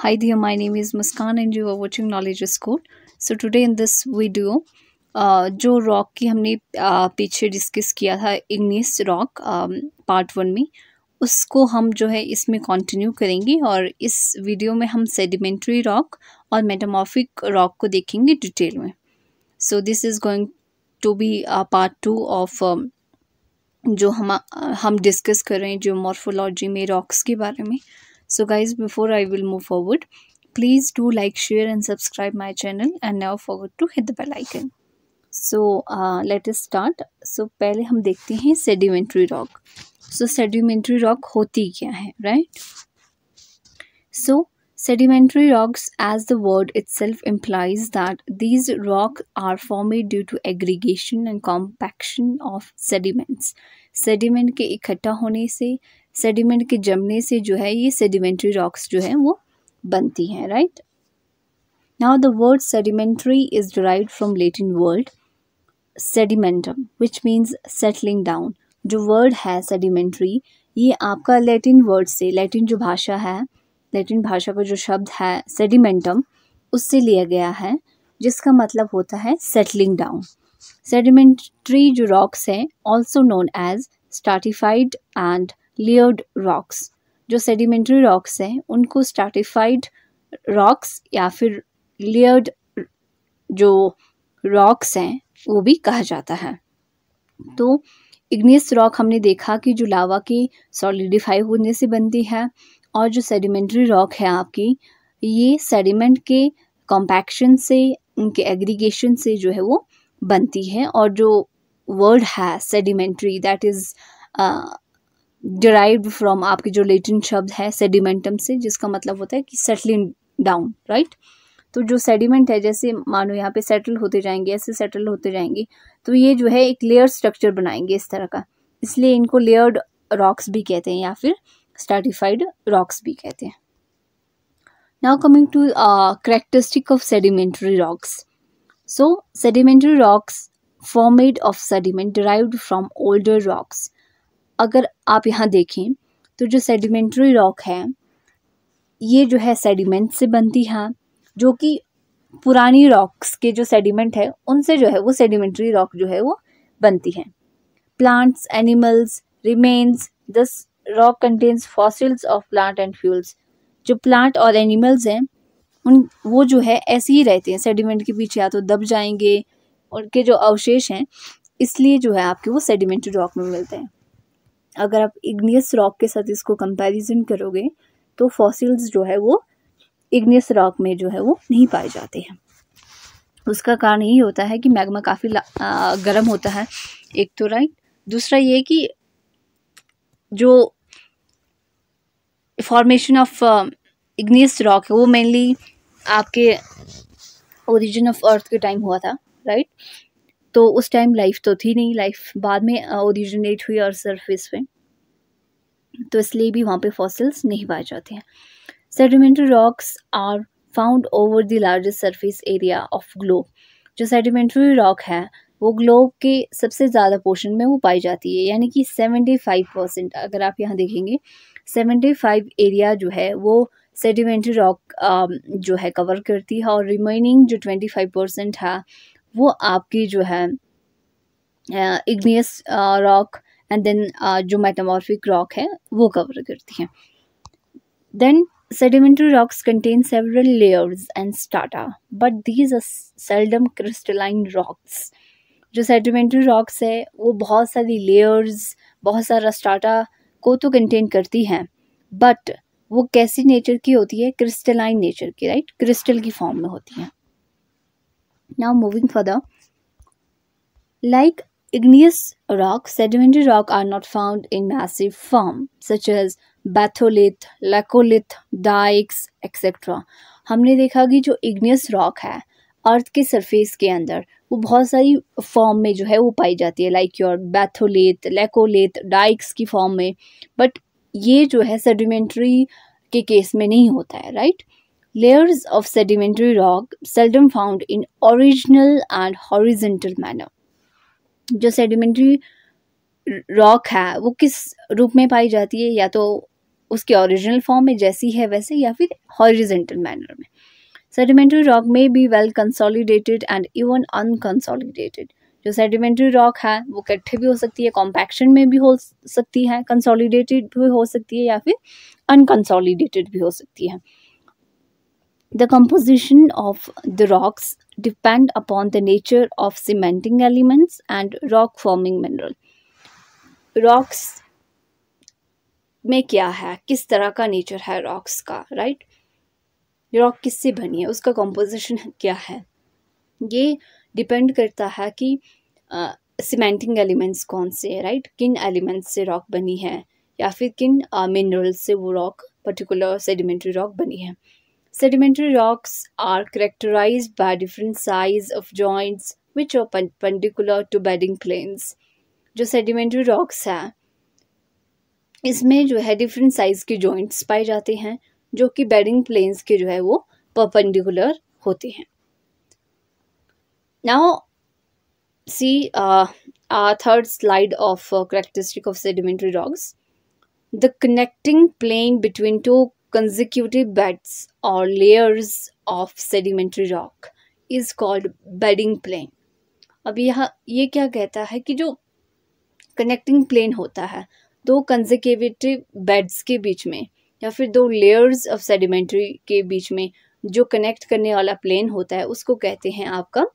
Hi there, my name is Muskan and you are watching Knowledge Score. So today in this video, uh, जो rock की हमने uh, पीछे discuss किया था Ignis rock part one में उसको हम जो है इसमें कंटिन्यू करेंगे और इस वीडियो में हम सेडिमेंट्री रॉक और मेटामॉफिक रॉक को देखेंगे डिटेल में so this is going to be part two of जो हम uh, हम डिस्कस कर रहे हैं जो मॉर्फोलॉजी में रॉक्स के बारे में so guys before i will move forward please do like share and subscribe my channel and never forget to hit the bell icon so uh, let us start so pehle hum dekhte hain sedimentary rock so sedimentary rock hoti kya hai right so Sedimentary rocks, as the word itself implies, that these rocks are formed due to aggregation and compaction of sediments. sediment ke ikhatta hone se sediment के जमने से जो है ये sedimentary rocks जो है वो बनती हैं right now the word sedimentary is derive from Latin word sedimentum which means settling down जो वर्ड है सेडिमेंट्री ये आपका लैटिन वर्ड से लैटिन जो भाषा है लैटिन भाषा का जो शब्द है सेडिमेंटम उससे लिया गया है जिसका मतलब होता है सेटलिंग डाउन सेडिमेंट्री जो रॉक्स हैं also known as stratified and layered rocks जो सेडिमेंट्री रॉक्स हैं उनको स्टार्टिफाइड रॉक्स या फिर लियर्ड जो रॉक्स हैं वो भी कहा जाता है तो इग्नियस रॉक हमने देखा कि जो लावा की सॉलिडिफाई होने से बनती है और जो सेडिमेंट्री रॉक है आपकी ये सेडिमेंट के कॉम्पैक्शन से उनके एग्रीगेशन से जो है वो बनती है और जो वर्ड है sedimentary that is derive from आपके जो लेटिन शब्द है सेडिमेंटम से जिसका मतलब होता है कि सेटलिंग डाउन राइट तो जो सेडिमेंट है जैसे मानो यहाँ पे सेटल होते जाएंगे ऐसे सेटल होते जाएंगे तो ये जो है एक लेयर स्ट्रक्चर बनाएंगे इस तरह का इसलिए इनको लेयर्ड रॉक्स भी कहते हैं या फिर स्टार्टिफाइड रॉक्स भी कहते हैं now coming to characteristic of sedimentary rocks so sedimentary rocks formed of sediment sediment from older rocks अगर आप यहाँ देखें तो जो सेडिमेंट्री रॉक है ये जो है सेडिमेंट से बनती है जो कि पुरानी रॉक्स के जो सेडिमेंट है उनसे जो है वो सेडिमेंट्री रॉक जो है वो बनती है plants animals remains thus rock contains fossils of plant and fuels जो प्लांट और एनिमल्स हैं उन वो जो है ऐसे ही रहते हैं सेडिमेंट के पीछे या तो दब जाएंगे उनके जो अवशेष हैं इसलिए जो है आपके वो सेडिमेंट रॉक में मिलते हैं अगर आप इग्नियस रॉक के साथ इसको कंपैरिजन करोगे तो फॉसिल्स जो है वो इग्नियस रॉक में जो है वो नहीं पाए जाते हैं उसका कारण यही होता है कि मैग्मा काफ़ी गर्म होता है एक तो राइट दूसरा ये कि जो फॉर्मेशन ऑफ इग्नियस रॉक है वो मेनली आपके ओरिजिन ऑफ अर्थ के टाइम हुआ था राइट तो उस टाइम लाइफ तो थी नहीं लाइफ बाद में ओरिजिनेट हुई और सरफेस पे तो इसलिए भी वहाँ पे फॉसिल्स नहीं पाए जाते हैं sedimentary rocks are found over the largest surface area of globe जो सेडिमेंट्री रॉक है वो ग्लोब के सबसे ज़्यादा पोर्शन में वो पाई जाती है यानी कि सेवेंटी फाइव परसेंट अगर आप यहाँ देखेंगे सेवेंटी फाइव एरिया जो है वो सेडिमेंट्री रॉक जो है कवर करती है और रिमेनिंग जो ट्वेंटी फाइव परसेंट है वो आपकी जो है इग्नियस रॉक एंड देन जो मेटामॉर्फिक रॉक है वो कवर करती है then sedimentary rocks contain several layers and strata but these are seldom crystalline rocks जो सेडिमेंट्री रॉक्स है वो बहुत सारी लेयर्स बहुत सारा स्टाटा को तो कंटेन करती हैं बट वो कैसी नेचर की होती है क्रिस्टलाइन नेचर की राइट क्रिस्टल की फॉर्म में होती हैं now moving further like igneous rock sedimentary rock are not found in massive form such as batholith laccolith dikes etcetera हमने देखा कि जो इग्नियस रॉक है अर्थ के सरफेस के अंदर वो बहुत सारी फॉर्म में जो है वो पाई जाती है like your batholith laccolith dikes की फॉर्म में बट ये जो है सेडिमेंट्री के केस में नहीं होता है right right? layers of sedimentary rock seldom found in original and horizontal manner जो sedimentary रॉक है वो किस रूप में पाई जाती है या तो उसके ओरिजिनल फॉर्म में जैसी है वैसे या फिर हॉरिजेंटल मैनर में सेडिमेंट्री रॉक में be well consolidated and even unconsolidated जो सेडिमेंट्री रॉक है वो इकट्ठे भी हो सकती है कॉम्पैक्शन में भी हो सकती है कंसोलिडेटेड भी हो सकती है या फिर अनकंसोलिडेटेड भी हो सकती है The composition of the rocks depend upon the nature of cementing elements and rock forming mineral. Rocks में क्या है किस तरह का नेचर है रॉक्स का राइट रॉक किससे बनी है उसका कंपोजिशन क्या है ये डिपेंड करता है कि सीमेंटिंग एलिमेंट्स कौन से राइट किन एलिमेंट्स से रॉक बनी है या फिर किन मिनरल से वो रॉक पर्टिकुलर सेडिमेंट्री रॉक बनी है Sedimentary rocks are characterized by different size of joints which are perpendicular to bedding planes. जो सेडिमेंट्री रॉक्स हैं इसमें जो है डिफरेंट साइज़ के जॉइंट्स पाए जाते हैं जो कि बेडिंग प्लेन्स के जो है वो परपेंडिकुलर होते हैं now see third slide of characteristic of sedimentary rocks the connecting plane between two consecutive beds or layers of sedimentary rock is called bedding plane. अब यह ये क्या कहता है कि जो कनेक्टिंग प्लेन होता है दो consecutive beds के बीच में या फिर दो layers ऑफ सेडिमेंट्री के बीच में जो कनेक्ट करने वाला प्लेन होता है उसको कहते हैं आपका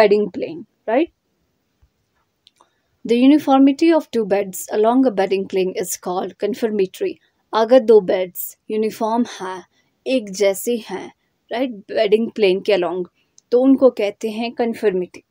bedding plane right the uniformity of two beds along a bedding plane is called confirmatory. अगर दो बेड्स यूनिफॉर्म हैं एक जैसे हैं राइट बेडिंग प्लेन के अलोंग तो उनको कहते हैं conformity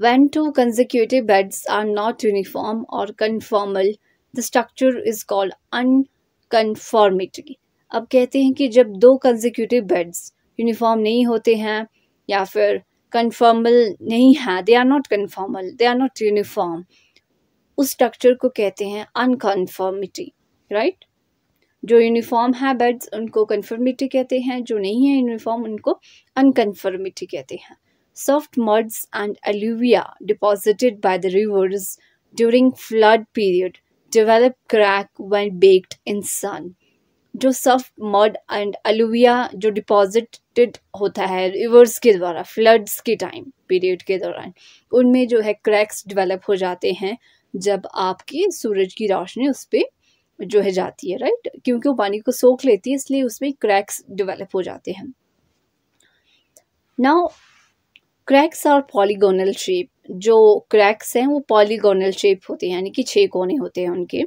when two consecutive beds are not uniform और conformal the structure is called unconformity अब कहते हैं कि जब दो कंजिक्यूटिव बेड्स यूनिफॉर्म नहीं होते हैं या फिर कन्फर्मल नहीं है they are not conformal they are not uniform उस स्ट्रक्चर को कहते हैं अनकन्फॉर्मिटी राइट right? जो यूनिफॉर्म है बर्ड्स उनको कन्फर्मिटी कहते हैं जो नहीं है यूनिफॉर्म उनको अनकन्फर्मिटी कहते हैं soft muds and alluvia deposited by the rivers during flood period develop crack when baked in sun जो सॉफ्ट मर्ड एंड अलुविया जो डिपॉजिटेड होता है रिवर्स के द्वारा फ्लड्स के टाइम पीरियड के दौरान उनमें जो है क्रैक्स डिवेलप हो जाते हैं जब आपकी सूरज की रोशनी उस पर जो है जाती है राइट क्योंकि वो पानी को सोख लेती है इसलिए उसमें क्रैक्स डिवेलप हो जाते हैं नाउ क्रैक्स और पॉलीगोनल शेप जो क्रैक्स हैं वो पॉलीगोनल शेप होते हैं यानी कि छः कोने होते हैं उनके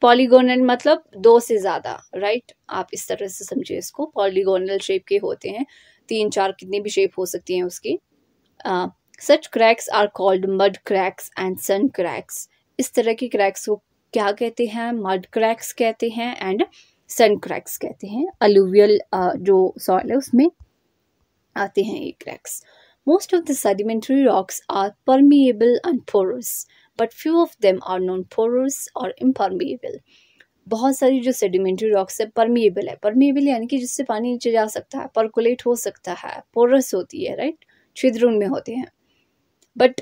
पॉलीगोनल मतलब दो से ज़्यादा राइट आप इस तरह से समझिए इसको पॉलीगोनल शेप के होते हैं तीन चार कितनी भी शेप हो सकती हैं उसकी such cracks are called mud cracks and sun cracks इस तरह के क्रैक्स को क्या कहते हैं मड क्रैक्स कहते हैं एंड सन क्रैक्स कहते हैं अलूवियल uh, जो सॉइल है उसमें आते हैं ये cracks most of the sedimentary rocks are permeable and porous but few of them are non porous और इम्परमिएबल बहुत सारी जो सेडिमेंट्री रॉक्स है परमिएबल है परमिएबल यानी कि जिससे पानी नीचे जा सकता है परकुलेट हो सकता है पोरस होती है राइट छिद्र उनमें होते हैं बट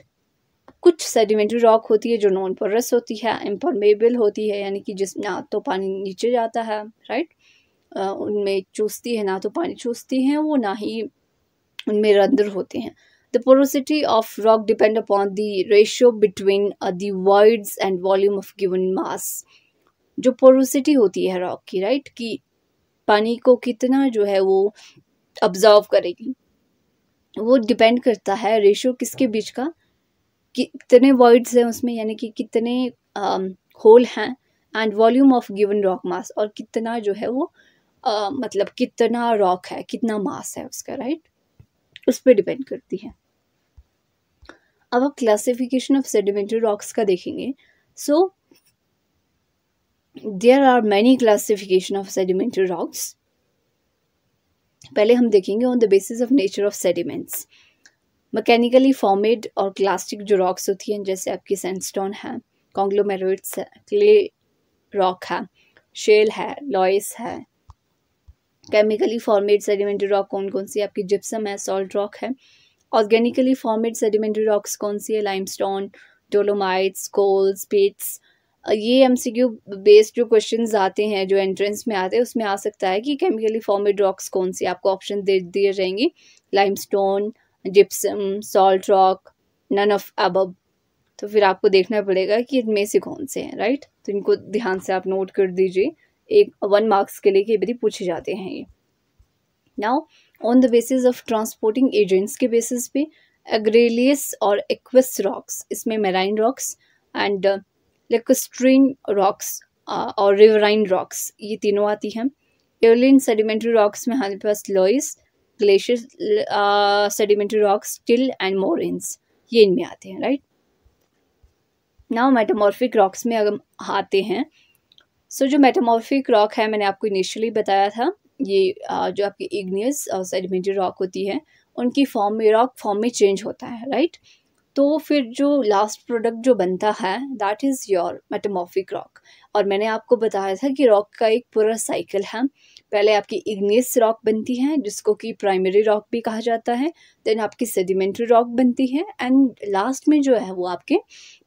कुछ सेडिमेंट्री रॉक होती है जो नॉन पोरस होती है इम्परमेबल होती है यानी कि जिस ना तो पानी नीचे जाता है राइट उनमें चूसती है ना तो पानी चूसती हैं वो ना ही उनमें रंध्र होते हैं the porosity of rock depend upon the ratio between thirds and volume of given mass जो पोरोसिटी होती है रॉक की राइट right? कि पानी को कितना जो है वो अब्जॉर्व करेगी वो डिपेंड करता है रेशियो किसके बीच का कितने वर्ड्स हैं उसमें यानी कि कितने होल हैं and volume of given rock mass और कितना जो है वो मतलब कितना रॉक है कितना मास है उसका राइट उस पर डिपेंड करती है अब आप क्लासिफिकेशन ऑफ सेडिमेंट्री रॉक्स का देखेंगे so there are many classification of sedimentary rocks पहले हम देखेंगे on the basis of nature of sediments mechanically formed और प्लास्टिक जो रॉक्स होती हैं जैसे आपकी सैंडस्टोन है कॉन्ग्लोमेरोट्स है क्ले रॉक है शेल है लॉयस है केमिकली फॉर्मेड सेडिमेंट्री रॉक कौन कौन सी आपकी जिप्सम है सॉल्ट रॉक है ऑर्गेनिकली फॉर्मेड सेडिमेंट्री रॉक्स कौन सी है लाइमस्टोन डोलोमाइट्स कोल्स पिट्स ये एम सी क्यू बेस्ड जो क्वेश्चन आते हैं जो एंट्रेंस में आते हैं उसमें आ सकता है कि केमिकली फॉर्मेड रॉक्स कौन सी आपको ऑप्शन दे दिए जाएंगे limestone gypsum salt rock none of above तो फिर आपको देखना पड़ेगा कि इनमें से कौन से हैं राइट तो इनको ध्यान से आप नोट कर दीजिए एक वन मार्क्स के लिए कई पूछे जाते हैं ये now on the basis of transporting agents के बेसिस पे एग्रेलियस और एक्वस रॉक्स इसमें marine rocks and lacustrine rocks और रिवराइन रॉक्स ये तीनों आती हैं एयरलिन सेडिमेंट्री रॉक्स में हमारे पास loess glacier sedimentary rock still and and ये इनमें आते हैं राइट नाउ मेटामॉर्फिक रॉक्स में अगर आते हैं सो so, जो मेटामॉर्फिक रॉक है मैंने आपको इनिशियली बताया था ये आ, uh, जो आपकी इग्नियस और सेडिमेंट्री रॉक होती है उनकी फॉर्म में रॉक फॉर्म में चेंज होता है राइट तो फिर जो लास्ट प्रोडक्ट जो बनता है that is your metamorphic rock और मैंने आपको बताया था कि रॉक का एक पूरा साइकिल है पहले आपकी इग्नियस रॉक बनती है जिसको कि प्राइमरी रॉक भी कहा जाता है देन आपकी सेडिमेंट्री रॉक बनती है एंड लास्ट में जो है वो आपके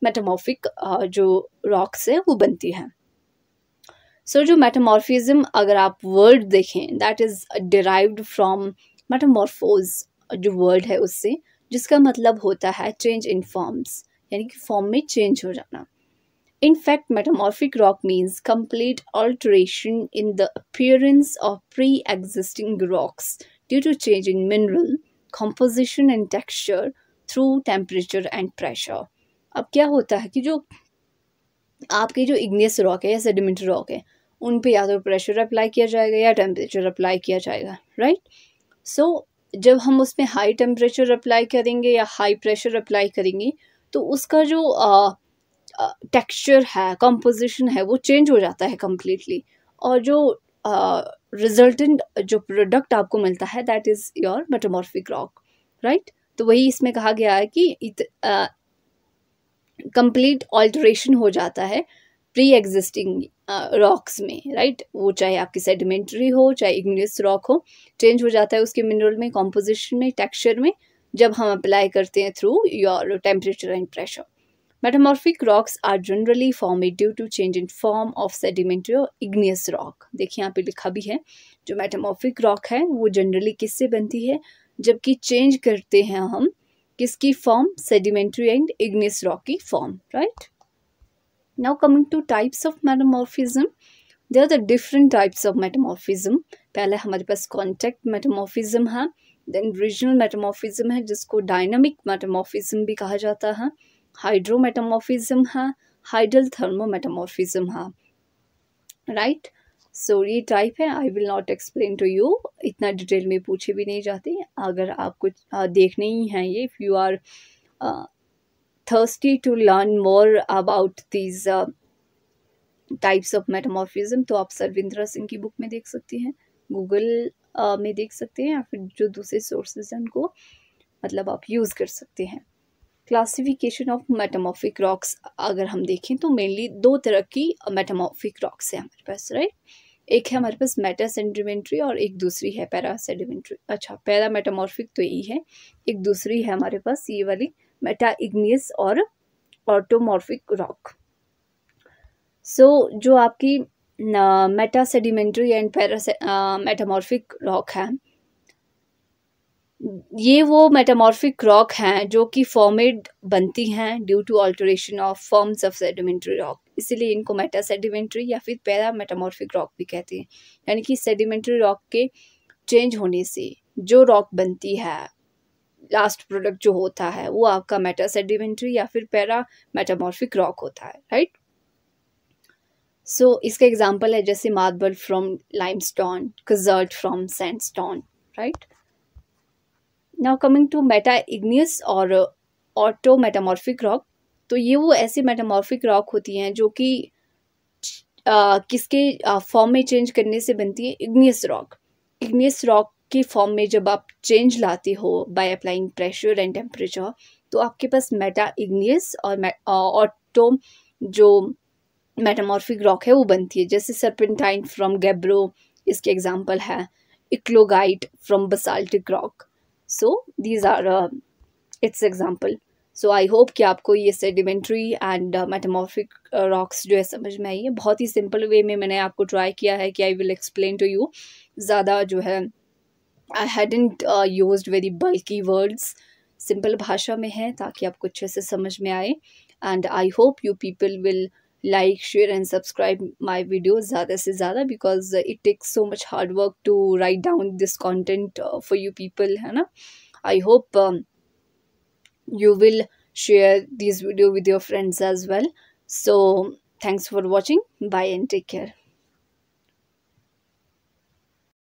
मेटामॉर्फिक जो रॉक्स है वो बनती है सो so, जो मेटामॉर्फिज्म अगर आप वर्ड देखें that is derived from metamorphose जो वर्ड है उससे जिसका मतलब होता है चेंज इन फॉर्म्स यानी कि फॉर्म में चेंज हो जाना In fact, metamorphic rock means complete alteration in the appearance of pre existing rocks due to change in mineral, composition and texture through temperature and pressure. अब क्या होता है कि जो आपके जो igneous rock है या sedimentary rock है उन पे या तो pressure apply किया जाएगा या temperature apply किया जाएगा right? so, जब हम उसमें high temperature apply करेंगे या high pressure apply करेंगे तो उसका जो uh, टेक्सचर है कंपोजिशन है वो चेंज हो जाता है कम्प्लीटली और जो रिजल्टेंट जो प्रोडक्ट आपको मिलता है that is your metamorphic rock right तो वही इसमें कहा गया है कि कंप्लीट ऑल्ट्रेशन हो जाता है प्री एग्जिस्टिंग रॉक्स में राइट वो चाहे आपकी सेडिमेंट्री हो चाहे इग्नियस रॉक हो चेंज हो जाता है उसके मिनरल में कॉम्पोजिशन में टेक्सचर में जब हम अप्लाई करते हैं through your temperature and pressure metamorphic rocks are generally formed due to change in form of sedimentary और इग्नियस रॉक देखिए यहाँ पे लिखा भी है जो मेटामॉर्फिक रॉक है वो जनरली किससे बनती है जबकि चेंज करते हैं हम किसकी form sedimentary and igneous rock की form right now coming to types of metamorphism are the different types of metamorphism पहले हमारे पास कॉन्टेक्ट मेटामॉर्फिज्म है देन रीजनल मेटामॉर्फिज्म है जिसको डायनामिक मेटामॉर्फिज्म भी कहा जाता है हाइड्रोमेटामोफिज्म है हाइड्रल थर्मोमेटामोफिज्म है राइट सो ये टाइप है I will not explain to you इतना डिटेल में पूछे भी नहीं जाते अगर आपको देखने ही हैं ये if you are thirsty to learn more about these types of metamorphism तो आप सरविंद्रा सिंह की बुक में देख सकते हैं गूगल uh, में देख सकते हैं या फिर जो दूसरे सोर्सेज हैं उनको मतलब आप यूज़ कर सकते हैं क्लासिफिकेशन ऑफ मेटामॉफिक रॉक्स अगर हम देखें तो मेनली दो तरह की मेटामॉफिक रॉक्स है हमारे पास राइट एक है हमारे पास मेटा सेडिमेंट्री और एक दूसरी है पैरा सेडिमेंट्री अच्छा पैरा मेटामॉर्फिक तो यही है एक दूसरी है हमारे पास ये वाली मेटा इग्नियस और ऑटोमॉर्फिक रॉक सो जो आपकी meta sedimentary and para metamorphic rock है ये वो मेटामॉर्फिक रॉक हैं जो कि फॉर्मेड बनती हैं due to alteration of forms of sedimentary rock इसीलिए इनको मेटा सेडिमेंट्री या फिर पैरा मेटामॉर्फिक रॉक भी कहते हैं यानी कि सेडिमेंट्री रॉक के चेंज होने से जो रॉक बनती है लास्ट प्रोडक्ट जो होता है वो आपका मेटा सेडिमेंट्री या फिर पैरा मेटामॉर्फिक रॉक होता है राइट सो so, इसका एग्जाम्पल है जैसे marble from limestone quartz from sandstone right now coming to meta igneous और ऑटो मेटामॉर्फिक रॉक तो ये वो ऐसी मेटामॉर्फिक रॉक होती हैं जो कि uh, किसके फॉर्म uh, में चेंज करने से बनती है इग्नियस रॉक इग्नियस रॉक के फॉर्म में जब आप चेंज लाते हो by applying pressure and temperature तो आपके पास मेटा इग्नियस और ऑटो uh, जो मेटामॉर्फिक रॉक है वो बनती है जैसे सरपेंटाइन फ्रॉम गैब्रो इसके एग्जाम्पल है eclogite from basaltic rock so these are its example so I hope कि आपको ये सेडिमेंट्री एंड मैटमोफिक रॉक्स जो है समझ में आई है बहुत ही सिंपल वे में मैंने आपको ट्राई किया है कि I will explain to you ज़्यादा जो है I hadn't use very bulky words simple भाषा में है ताकि आपको अच्छे से समझ में आए and I hope you people will like share and subscribe my videos zyada se zyada because it takes so much hard work to write down this content uh, for you people hai na i hope um, you will share this video with your friends as well so thanks for watching bye and take care